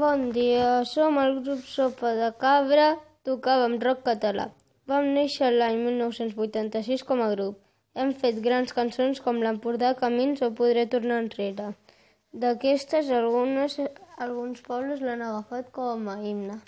Bon dia, som el grup Sopa de Cabra, tocàvem rock català. Vam néixer l'any 1986 com a grup. Hem fet grans cançons com l'Empordà Camins o Podré tornar enrere. D'aquestes, algunes, alguns pobles l'han agafat com a himne.